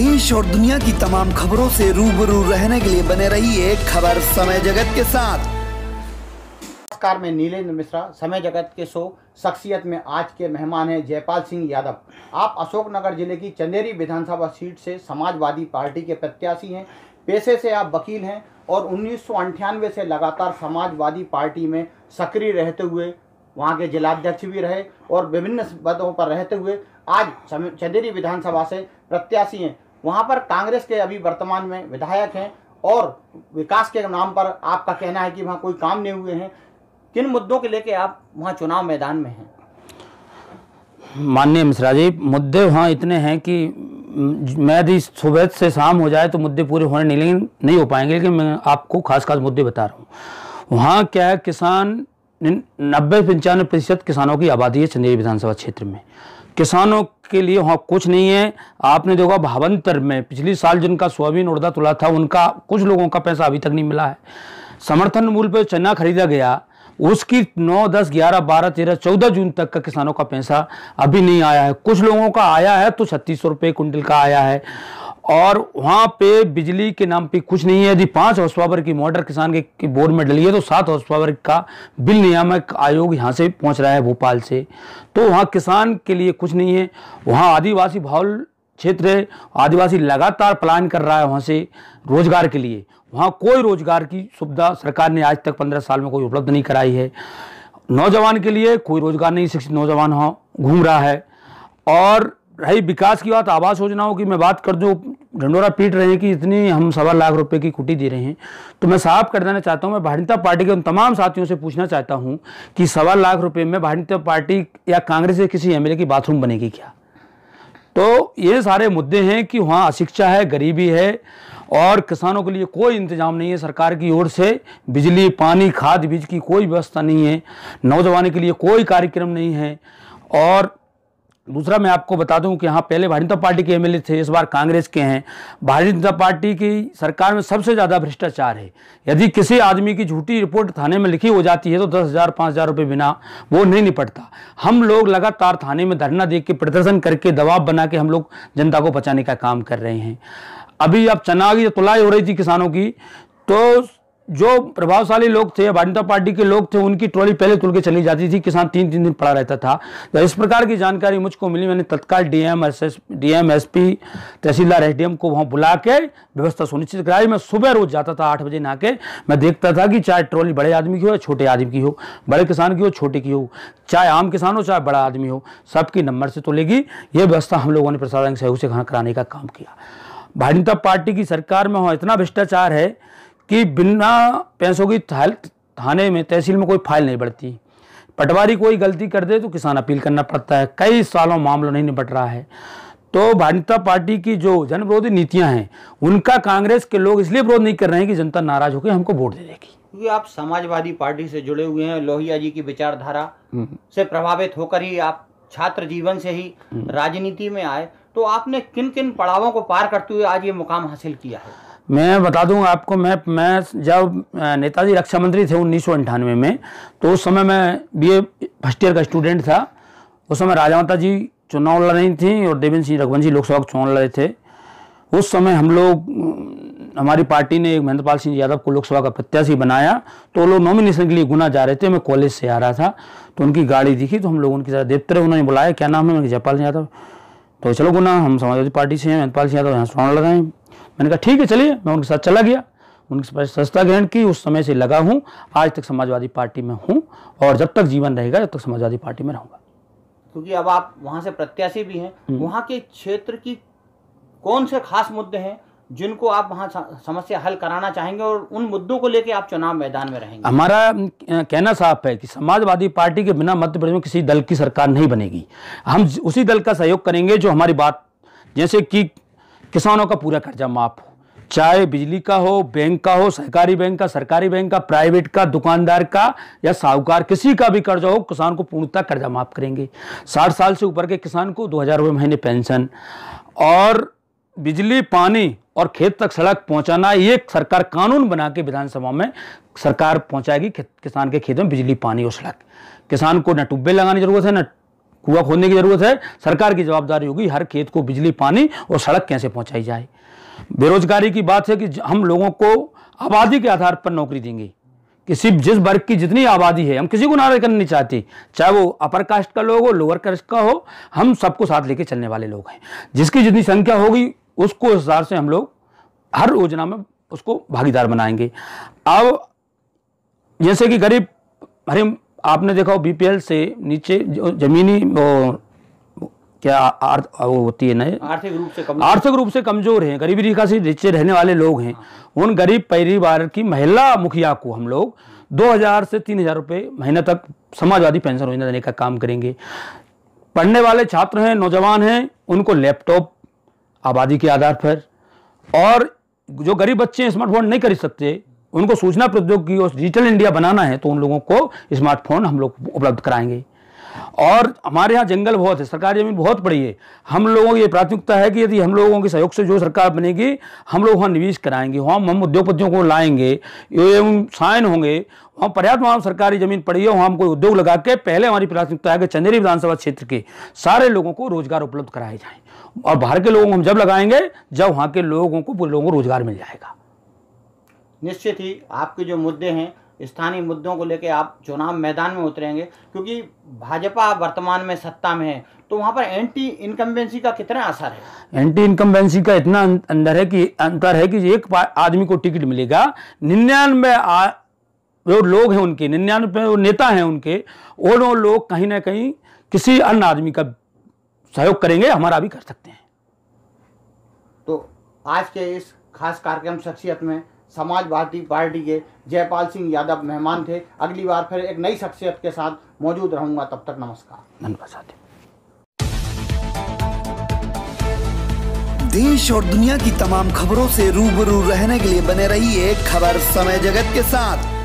देश और दुनिया की तमाम खबरों से रूबरू रहने के लिए बने रहिए खबर समय जगत के साथ नमस्कार मैं नीलेंद्र मिश्रा समय जगत के शो शख्सियत में आज के मेहमान हैं जयपाल सिंह यादव आप अशोकनगर जिले की चंदेरी विधानसभा सीट से समाजवादी पार्टी के प्रत्याशी हैं पेशे से आप वकील हैं और उन्नीस से लगातार समाजवादी पार्टी में सक्रिय रहते हुए वहाँ के जिलाध्यक्ष भी रहे और विभिन्न पदों पर रहते हुए आज चंदेरी विधानसभा से प्रत्याशी हैं वहां पर कांग्रेस के अभी वर्तमान में विधायक हैं और विकास के नाम पर आपका कहना है कि वहाँ कोई काम नहीं हुए हैं किन मुद्दों के लेके आप वहाँ चुनाव मैदान में हैं माननीय मिश्रा जी मुद्दे वहाँ इतने हैं कि मैं यदि सुबह से शाम हो जाए तो मुद्दे पूरे होने नहीं लेकिन नहीं हो पाएंगे लेकिन मैं आपको खास खास मुद्दे बता रहा हूँ वहाँ क्या है किसान नब्बे पंचानवे प्रतिशत किसानों की आबादी है चंदेरी विधानसभा क्षेत्र में किसानों के लिए वहाँ कुछ नहीं है आपने देखा भावंतर में पिछली साल जिनका सोयाबीन उड़दा तुला था उनका कुछ लोगों का पैसा अभी तक नहीं मिला है समर्थन मूल्य पर चना खरीदा गया उसकी 9, 10, 11, 12, 13, 14 जून तक का किसानों का पैसा अभी नहीं आया है कुछ लोगों का आया है तो छत्तीस सौ रुपये का आया है और वहाँ पे बिजली के नाम पे कुछ नहीं है यदि पाँच हाउस पावर की मोटर किसान के बोर्ड में डली है तो सात हाउस पावर का बिल नियामक आयोग यहाँ से पहुँच रहा है भोपाल से तो वहाँ किसान के लिए कुछ नहीं है वहाँ आदिवासी भावल क्षेत्र है आदिवासी लगातार प्लान कर रहा है वहाँ से रोजगार के लिए वहाँ कोई रोजगार की सुविधा सरकार ने आज तक पंद्रह साल में कोई उपलब्ध नहीं कराई है नौजवान के लिए कोई रोजगार नहीं शिक्षित नौजवान घूम रहा है और रही विकास की बात आवास योजनाओं की मैं बात कर दूँ ढंडोरा पीट रहे हैं कि इतनी हम सवा लाख रुपए की कुटी दे रहे हैं तो मैं साफ कर देना चाहता हूं मैं भारतीय जनता पार्टी के उन तमाम साथियों से पूछना चाहता हूं कि सवा लाख रुपए में भारतीय जनता पार्टी या कांग्रेस के किसी एमएलए की बाथरूम बनेगी क्या तो ये सारे मुद्दे हैं कि वहाँ अशिक्षा है गरीबी है और किसानों के लिए कोई इंतजाम नहीं है सरकार की ओर से बिजली पानी खाद बीज की कोई व्यवस्था नहीं है नौजवानों के लिए कोई कार्यक्रम नहीं है और दूसरा मैं आपको बता दूं कि यहाँ पहले भारतीय जनता पार्टी के एमएलए थे इस बार कांग्रेस के हैं भारतीय जनता पार्टी की सरकार में सबसे ज़्यादा भ्रष्टाचार है यदि किसी आदमी की झूठी रिपोर्ट थाने में लिखी हो जाती है तो दस हज़ार पाँच हज़ार रुपये बिना वो नहीं निपटता हम लोग लगातार थाने में धरना दे के प्रदर्शन करके दबाव बना के हम लोग जनता को बचाने का काम कर रहे हैं अभी अब चना की तो तुलाई हो रही थी किसानों की तो जो प्रभावशाली लोग थे भारतीय पार्टी के लोग थे उनकी ट्रॉली पहले तुल के चली जाती थी किसान तीन तीन दिन पड़ा रहता था तो इस प्रकार की जानकारी मुझको मिली मैंने तत्काल DM S S DM S P tehsildar S को वहाँ बुला के व्यवस्था सुनिश्चित कराई मैं सुबह रोज जाता था आठ बजे नहा के मैं देखता था कि चाहे ट्रॉली बड़े आदमी की हो या छोटे आदमी की हो बड़े किसान की हो छोटे की हो चाहे आम किसान हो चाहे बड़ा आदमी हो सबकी नंबर से तो लेगी ये व्यवस्था हम लोगों ने प्रसाद सहयोग से कराने का काम किया भारतीय जनता पार्टी की सरकार में वहाँ इतना भ्रष्टाचार है कि बिना पैसों की थाने में तहसील में कोई फाइल नहीं बढ़ती पटवारी कोई गलती कर दे तो किसान अपील करना पड़ता है कई सालों मामला नहीं निपट रहा है तो भारतीय पार्टी की जो विरोधी नीतियां हैं उनका कांग्रेस के लोग इसलिए विरोध नहीं कर रहे हैं कि जनता नाराज होकर हमको वोट दे देगी क्योंकि आप समाजवादी पार्टी से जुड़े हुए हैं लोहिया जी की विचारधारा हम्म। से प्रभावित होकर ही आप छात्र जीवन से ही हम्म। राजनीति में आए तो आपने किन किन पड़ावों को पार करते हुए आज ये मुकाम हासिल किया है मैं बता दूं आपको मैं मैं जब नेताजी रक्षा मंत्री थे उन्नीस में तो उस समय मैं बीए फर्स्ट ईयर का स्टूडेंट था उस समय राजमाता जी चुनाव लड़ रही थी और देवेंद्र सिंह रघुवंशी लोकसभा चुनाव लड़ रहे थे उस समय हम लोग हमारी पार्टी ने एक महेंद्रपाल सिंह यादव को लोकसभा का प्रत्याशी बनाया तो लोग नॉमिनेशन के लिए गुना जा रहे थे मैं कॉलेज से आ रहा था तो उनकी गाड़ी दिखी तो हम लोग उनकी ज़्यादा देखते रहे उन्होंने बुलाया क्या नाम है जयपाल सिंह यादव तो चलो गुना हम समाजवादी पार्टी से हैं महेंद्रपाल सिंह यादव यहाँ चुनाव लड़ रहे हैं मैंने कहा ठीक है चलिए मैं उनके साथ चला गया उनके पास संस्था ग्रहण की उस समय से लगा हूँ आज तक समाजवादी पार्टी में हूँ और जब तक जीवन रहेगा जब तक समाजवादी पार्टी में रहूँगा क्योंकि अब आप वहाँ से प्रत्याशी भी हैं हम्म। वहाँ के क्षेत्र की कौन से खास मुद्दे हैं जिनको आप वहाँ समस्या हल कराना चाहेंगे और उन मुद्दों को लेकर आप चुनाव मैदान में रहेंगे हमारा कहना साफ है कि समाजवादी पार्टी के बिना मध्य प्रदेश में किसी दल की सरकार नहीं बनेगी हम उसी दल का सहयोग करेंगे जो हमारी बात जैसे कि किसानों का पूरा कर्जा माफ हो चाहे बिजली का हो बैंक का हो सहकारी बैंक का सरकारी बैंक का प्राइवेट का दुकानदार का या साहूकार किसी का भी कर्जा हो किसान को पूर्णतः कर्जा माफ करेंगे साठ साल से ऊपर के किसान को दो हज़ार रुपये महीने पेंशन और बिजली पानी और खेत तक सड़क पहुंचाना ये सरकार कानून बना के विधानसभा में सरकार पहुंचाएगी किसान के खेत में बिजली पानी और सड़क किसान को न टुब्बे लगाने की जरूरत है न कुआ खोदने की जरूरत है सरकार की जवाबदारी होगी हर खेत को बिजली पानी और सड़क कैसे पहुंचाई जाए बेरोजगारी की बात है कि हम लोगों को आबादी के आधार पर नौकरी देंगे किसी जिस वर्ग की जितनी आबादी है हम किसी को नाराज करना नहीं चाहते चाहे वो अपर कास्ट का लोग हो लोअर कास्ट का हो हम सबको साथ लेके चलने वाले लोग हैं जिसकी जितनी संख्या होगी उसको हिसाब से हम लोग हर योजना में उसको भागीदार बनाएंगे अब जैसे कि गरीब हरिम आपने देखा हो बीपीएल से नीचे जमीनी क्या आर्थ वो होती है ना आर्थिक रूप से कमजोर आर्थिक रूप से कमजोर हैं गरीबी रेखा से नीचे रहने वाले लोग हैं हाँ। उन गरीब परिवार की महिला मुखिया को हम लोग 2000 से 3000 रुपए महीने तक समाजवादी पेंशन योजना देने का काम करेंगे पढ़ने वाले छात्र हैं नौजवान हैं उनको लैपटॉप आबादी के आधार पर और जो गरीब बच्चे स्मार्टफोन नहीं खरीद सकते उनको सूचना प्रौद्योगिकी और डिजिटल इंडिया बनाना है तो उन लोगों को स्मार्टफोन हम लोग उपलब्ध कराएंगे और हमारे यहाँ जंगल बहुत है सरकार जमीन बहुत बड़ी है हम लोगों की प्राथमिकता है कि यदि हम लोगों के सहयोग से जो सरकार बनेगी हम लोग वहाँ निवेश कराएंगे वहाँ हम उद्योगपतियों को लाएंगे एवं साइन होंगे वहाँ पर्याप्त वहाँ सरकारी जमीन पड़ी है वहाँ हम कोई उद्योग लगा के पहले हमारी प्राथमिकता है कि चंदेरी विधानसभा क्षेत्र के सारे लोगों को रोजगार उपलब्ध कराए जाए और बाहर के लोगों को हम जब लगाएंगे जब वहाँ के लोगों को लोगों को रोजगार मिल जाएगा निश्चित ही आपके जो मुद्दे हैं स्थानीय मुद्दों को लेकर आप चुनाव मैदान में उतरेंगे क्योंकि भाजपा वर्तमान में सत्ता में है तो वहाँ पर एंटी इनकम्बेंसी का कितना असर है एंटी इनकम्बेंसी का इतना अं-, अंदर है कि अंतर है कि एक आदमी को टिकट मिलेगा निन्यानवे जो लोग हैं उनके निन्यानवे नेता हैं उनके और वो लोग कहीं ना कहीं किसी अन्य आदमी का सहयोग करेंगे हमारा भी कर सकते हैं तो आज के इस खास कार्यक्रम शख्सियत में समाजवादी पार्टी के जयपाल सिंह यादव मेहमान थे अगली बार फिर एक नई शख्सियत के साथ मौजूद रहूंगा तब तक नमस्कार धन्यवाद साथी देश और दुनिया की तमाम खबरों से रूबरू रहने के लिए बने रहिए खबर समय जगत के साथ